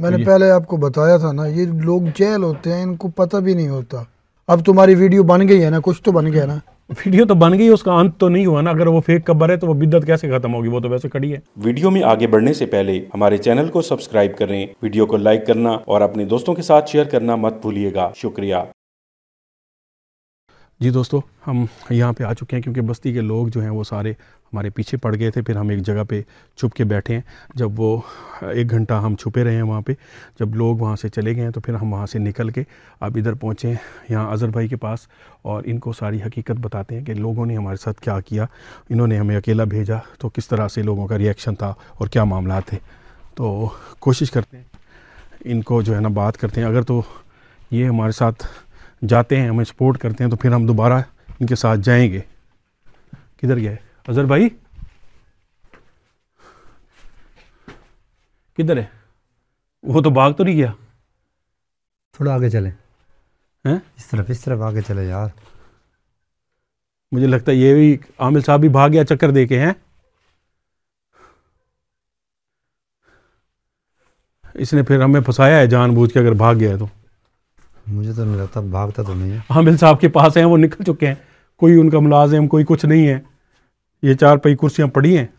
मैंने पहले आपको बताया था ना ये लोग जेल होते हैं इनको पता भी नहीं होता अब तुम्हारी वीडियो बन गई है ना कुछ तो बन गया ना वीडियो तो बन गई उसका अंत तो नहीं हुआ ना अगर वो फेक कबर है तो वो बिद्दत कैसे खत्म होगी वो तो वैसे खड़ी है वीडियो में आगे बढ़ने से पहले हमारे चैनल को सब्सक्राइब करें वीडियो को लाइक करना और अपने दोस्तों के साथ शेयर करना मत भूलिएगा शुक्रिया जी दोस्तों हम यहाँ पे आ चुके हैं क्योंकि बस्ती के लोग जो हैं वो सारे हमारे पीछे पड़ गए थे फिर हम एक जगह पे छुप के बैठे हैं जब वो एक घंटा हम छुपे रहे हैं वहाँ पे जब लोग वहाँ से चले गए हैं तो फिर हम वहाँ से निकल के अब इधर पहुँचे हैं यहाँ अज़र भाई के पास और इनको सारी हकीकत बताते हैं कि लोगों ने हमारे साथ क्या किया इन्होंने हमें अकेला भेजा तो किस तरह से लोगों का रिएक्शन था और क्या मामला थे तो कोशिश करते हैं इनको जो है ना बात करते हैं अगर तो ये हमारे साथ जाते हैं हमें सपोर्ट करते हैं तो फिर हम दोबारा इनके साथ जाएंगे किधर गए अजहर भाई किधर है वो तो भाग तो नहीं गया थोड़ा आगे चले हैं इस तरफ इस तरफ आगे चले यार मुझे लगता है ये भी आमिर साहब भी भाग गया चक्कर दे के हैं इसने फिर हमें फंसाया है जानबूझ के अगर भाग गया है तो मुझे तो नहीं लगता भागता तो नहीं है आमिल साहब के पास हैं वो निकल चुके हैं कोई उनका मुलाजिम कोई कुछ नहीं है ये चार पाई कुर्सियाँ पड़ी हैं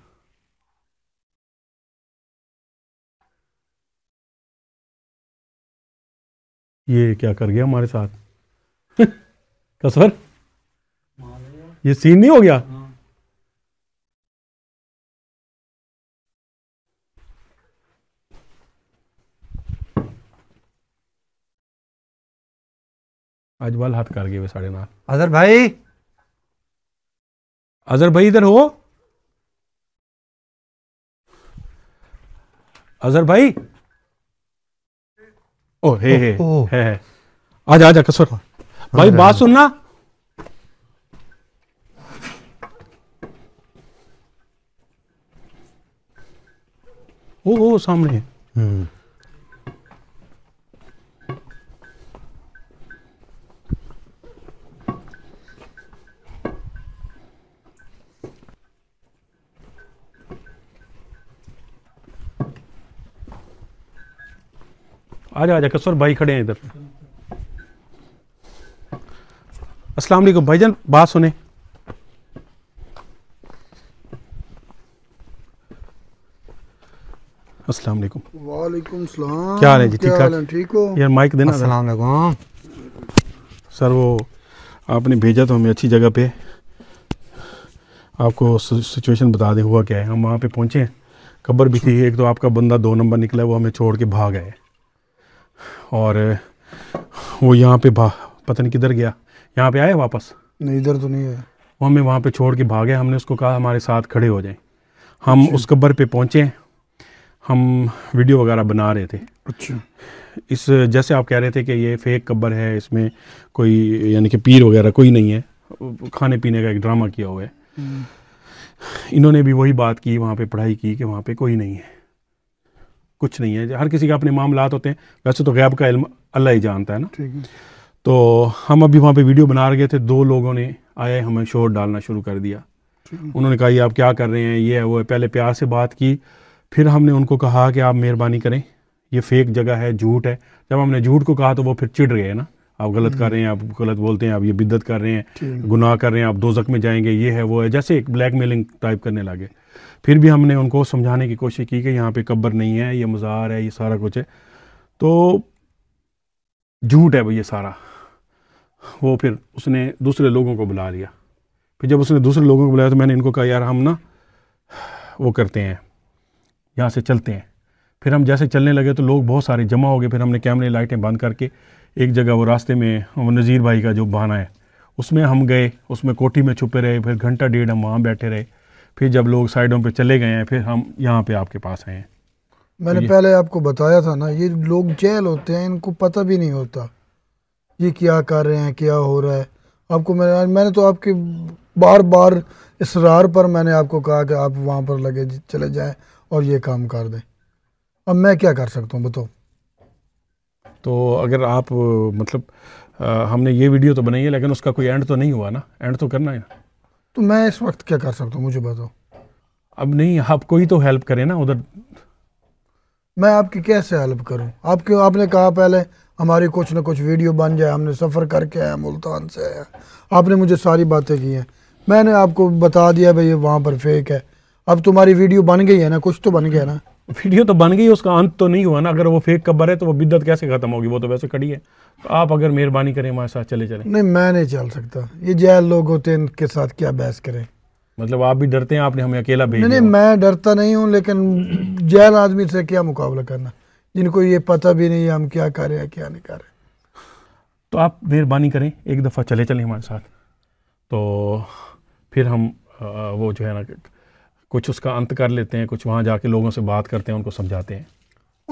ये क्या कर गया हमारे साथ कसर ये सीन नहीं हो गया आज वाल हाथ कर गए वे साढ़े नाल ਅਜ਼ਰ भाई अजहर भाई इधर हो अजहर भाई ओ हे हे है आज आजा कसर भाई बात सुनना ओ ओ सामने हम्म आजा आजा कसर भाई खड़े हैं इधर अस्सलाम वालेकुम जान बात सुने अस्सलाम वालेकुम वालेकुम सलाम क्या हाल है जी ठीक है ठीक हो यार माइक देना अस्सलाम वालेकुम सर वो आपने भेजा तो हमें अच्छी जगह पे आपको सिचुएशन बता दें हुआ क्या है हम वहाँ पे पहुँचे कब्र भी थी एक तो आपका बंदा दो नंबर निकला वो हमें छोड़ के भाग आए और वो यहाँ पे भा पता नहीं किधर गया यहाँ पे आया वापस नहीं इधर तो नहीं है वो हमें वहाँ पे छोड़ के भागे हमने उसको कहा हमारे साथ खड़े हो जाएं हम अच्छा। उस कब्र पे पहुँचे हम वीडियो वगैरह बना रहे थे अच्छा इस जैसे आप कह रहे थे कि ये फेक कब्र है इसमें कोई यानी कि पीर वगैरह कोई नहीं है खाने पीने का एक ड्रामा किया हुआ है हम्म। इन्होंने भी वही बात की वहाँ पे पढ़ाई की कि वहाँ पे कोई नहीं है कुछ नहीं है हर किसी के अपने मामला होते हैं वैसे तो गैब का इल्म अल्लाह ही जानता है ना ठीक है तो हम अभी वहाँ पे वीडियो बना रहे थे दो लोगों ने आए हमें शोर डालना शुरू कर दिया उन्होंने कहा ये आप क्या कर रहे हैं ये है वो है पहले प्यार से बात की फिर हमने उनको कहा कि आप मेहरबानी करें ये फेक जगह है झूठ है जब हमने झूठ को कहा तो वो फिर चिढ़ गए ना आप गलत कर रहे हैं आप गलत बोलते हैं आप ये बिद्दत कर रहे हैं गुनाह कर रहे हैं आप दो में जाएंगे ये है वो है जैसे एक ब्लैक मेलिंग टाइप करने लगे फिर भी हमने उनको समझाने की कोशिश की कि यहाँ पे कब्र नहीं है ये मज़ार है ये सारा कुछ है तो झूठ है भाई ये सारा वो फिर उसने दूसरे लोगों को बुला लिया फिर जब उसने दूसरे लोगों को बुलाया तो मैंने इनको कहा यार हम ना वो करते हैं यहाँ से चलते हैं फिर हम जैसे चलने लगे तो लोग बहुत सारे जमा हो गए फिर हमने कैमरे लाइटें बंद करके एक जगह वो रास्ते में वो नज़ीर भाई का जो बहाना है उसमें हम गए उसमें कोठी में छुपे रहे फिर घंटा डेढ़ हम वहाँ बैठे रहे फिर जब लोग साइडों पे चले गए हैं फिर हम यहाँ पे आपके पास आए हैं मैंने तो पहले आपको बताया था ना ये लोग जेल होते हैं इनको पता भी नहीं होता ये क्या कर रहे हैं क्या हो रहा है आपको मैंने मैंने तो आपके बार बार इसरार पर मैंने आपको कहा कि आप वहाँ पर लगे चले जाए और ये काम कर दें अब मैं क्या कर सकता हूँ बताओ तो अगर आप मतलब आ, हमने ये वीडियो तो बनाई है लेकिन उसका कोई एंड तो नहीं हुआ ना एंड तो करना है तो मैं इस वक्त क्या कर सकता हूँ मुझे बताओ अब नहीं आप कोई तो हेल्प करें ना उधर मैं आपकी कैसे हेल्प आप आपके आपने कहा पहले हमारी कुछ ना कुछ वीडियो बन जाए हमने सफ़र करके आया मुल्तान से आया आपने मुझे सारी बातें की हैं मैंने आपको बता दिया भाई ये वहाँ पर फेक है अब तुम्हारी वीडियो बन गई है ना कुछ तो बन गया ना वीडियो तो बन गई उसका अंत तो नहीं हुआ ना अगर वो फेक कब्बर है तो वो बिद्दत कैसे खत्म होगी वो तो वैसे खड़ी है तो आप अगर मेहरबानी करें हमारे साथ चले चले नहीं मैं नहीं चल सकता ये जैल लोग होते हैं इनके साथ क्या बहस करें मतलब आप भी डरते हैं आपने हमें अकेला भेज नहीं नहीं मैं डरता नहीं हूँ लेकिन जैल आदमी से क्या मुकाबला करना जिनको ये पता भी नहीं हम क्या कर रहे हैं क्या नहीं कर रहे तो आप मेहरबानी करें एक दफ़ा चले चले हमारे साथ तो फिर हम वो जो है ना कुछ उसका अंत कर लेते हैं कुछ वहाँ जाके लोगों से बात करते हैं उनको समझाते हैं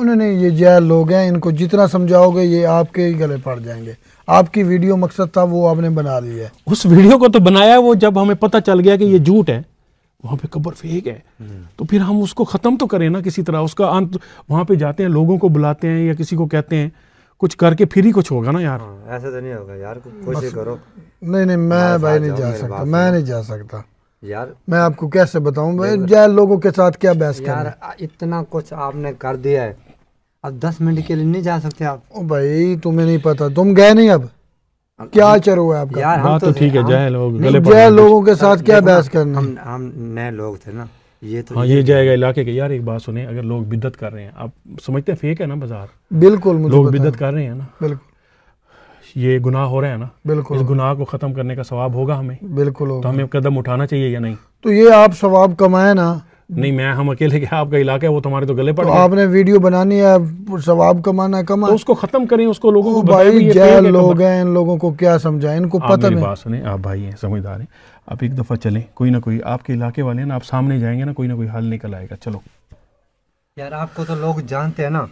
उन्होंने ये जैल लोग हैं इनको जितना समझाओगे ये आपके ही गले पड़ जाएंगे आपकी वीडियो मकसद था वो आपने बना ली है उस वीडियो को तो बनाया वो जब हमें पता चल गया कि ये झूठ है वहाँ पे कब्र फेक है हम्म। तो फिर हम उसको ख़त्म तो करें ना किसी तरह उसका अंत वहाँ पे जाते हैं लोगों को बुलाते हैं या किसी को कहते हैं कुछ करके फिर ही कुछ होगा ना यार हाँ, ऐसा तो नहीं होगा यार कोशिश करो नहीं नहीं मैं भाई नहीं जा सकता मैं नहीं जा सकता यार मैं आपको कैसे बताऊं मैं यार लोगों के साथ क्या बहस कर यार इतना कुछ आपने कर दिया है अब दस मिनट के लिए नहीं जा सकते आप ओ भाई तुम्हें नहीं पता तुम गए नहीं अब क्या चल हुआ है आपका यार हम हाँ, तो, तो ठीक है जय लोग जय लोगों के साथ क्या बहस करना हम हम नए लोग थे ना ये तो हाँ ये जाएगा इलाके के यार एक बात सुने अगर लोग बिद्दत कर रहे हैं आप समझते हैं फेक है ना बाजार बिल्कुल मुझे लोग बिद्दत कर रहे हैं ना बिल्कुल ये गुनाह हो रहे हैं ना बिल्कुल इस गुनाह को ख़त्म करने का सवाब होगा हमें बिल्कुल होगा। तो हमें कदम उठाना चाहिए या नहीं तो ये आप सवाब कमाए ना नहीं मैं हम अकेले क्या आपका इलाका है वो तुम्हारे तो गले पर तो आपने वीडियो बनानी है सवाब कमाना कमा तो उसको खत्म करें उसको लोगों को भाई जय तो लोग हैं इन लोगों को क्या समझाए इनको पता नहीं बात सुने आप भाई हैं समझदार हैं आप एक दफ़ा चलें कोई ना कोई आपके इलाके वाले हैं ना आप सामने जाएंगे ना कोई ना कोई हल निकल आएगा चलो यार आपको तो लोग जानते हैं ना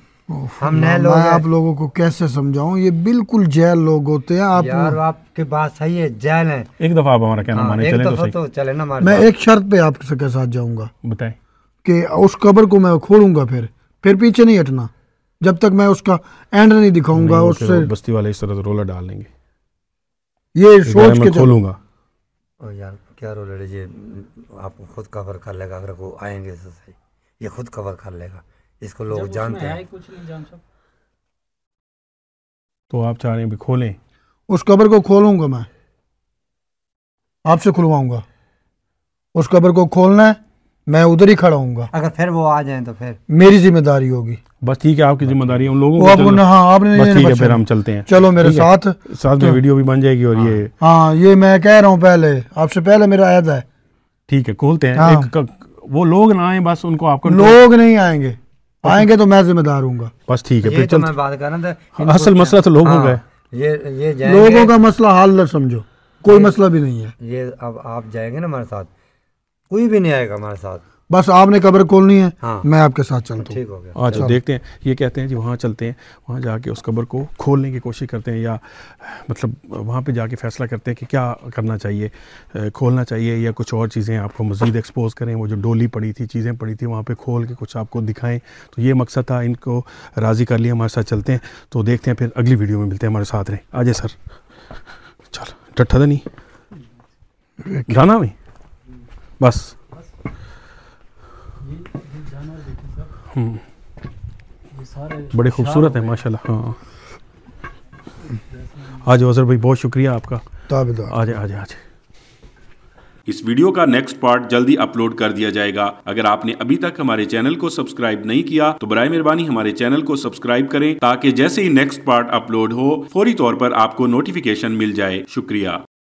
हम नए लोग आप लोगों को कैसे समझाऊं ये बिल्कुल जेल लोग होते हैं आप यार आपके बात सही है जेल है एक दफा आप हमारा कहना माने चले तो, सही। तो चले ना मैं एक शर्त पे आपके साथ जाऊंगा बताए कि उस कब्र को मैं खोलूंगा फिर फिर पीछे नहीं हटना जब तक मैं उसका एंड नहीं दिखाऊंगा उससे बस्ती वाले इस तरह से रोलर डाल लेंगे ये सोच के खोलूंगा यार क्या रोलर ये आपको खुद कवर कर लेगा अगर वो आएंगे तो सही ये खुद कवर कर लेगा इसको लोग जानते हैं कुछ नहीं जान तो आप चाह रहे हैं खोलें उस कब्र को खोलूंगा मैं आपसे खुलवाऊंगा उस कब्र को खोलना है मैं उधर ही खड़ा हूँ अगर फिर वो आ जाए तो फिर मेरी जिम्मेदारी होगी बस ठीक है आपकी जिम्मेदारी है उन लोगों को हाँ आपने बस ठीक है फिर हम चलते हैं चलो मेरे साथ साथ में तो- वीडियो भी बन जाएगी और ये हाँ, हाँ ये मैं कह रहा हूँ पहले आपसे पहले मेरा आयदा है ठीक है खोलते हैं हाँ। वो लोग ना आए बस उनको आपको लोग नहीं आएंगे आएंगे तो मैं जिम्मेदार हूँ बस ठीक है तो मैं बात कर रहा तो हाँ, असल मसला तो लोगों का हाँ, ये ये लोगों का मसला हाल न समझो कोई मसला भी नहीं है ये अब आप जाएंगे ना हमारे साथ कोई भी नहीं आएगा हमारे साथ बस आपने कब्र खोलनी है हाँ। मैं आपके साथ चलता हूँ अच्छा देखते हैं ये कहते हैं जी वहाँ चलते हैं वहाँ जाके उस कब्र को खोलने की कोशिश करते हैं या मतलब वहाँ पे जाके फैसला करते हैं कि क्या करना चाहिए खोलना चाहिए या कुछ और चीज़ें आपको मज़ीद एक्सपोज करें वो जो डोली पड़ी थी चीज़ें पड़ी थी वहाँ पर खोल के कुछ आपको दिखाएँ तो ये मकसद था इनको राज़ी कर लिया हमारे साथ चलते हैं तो देखते हैं फिर अगली वीडियो में मिलते हैं हमारे साथ रहें आ जाए सर चलो डट्ठा तो नहीं गाना भी बस हम्म। बड़े खूबसूरत हैं माशाल्लाह हाँ आज वजर भाई बहुत शुक्रिया आपका आज आज आज इस वीडियो का नेक्स्ट पार्ट जल्दी अपलोड कर दिया जाएगा अगर आपने अभी तक हमारे चैनल को सब्सक्राइब नहीं किया तो बर मेहरबानी हमारे चैनल को सब्सक्राइब करें ताकि जैसे ही नेक्स्ट पार्ट अपलोड हो फौरी तौर पर आपको नोटिफिकेशन मिल जाए शुक्रिया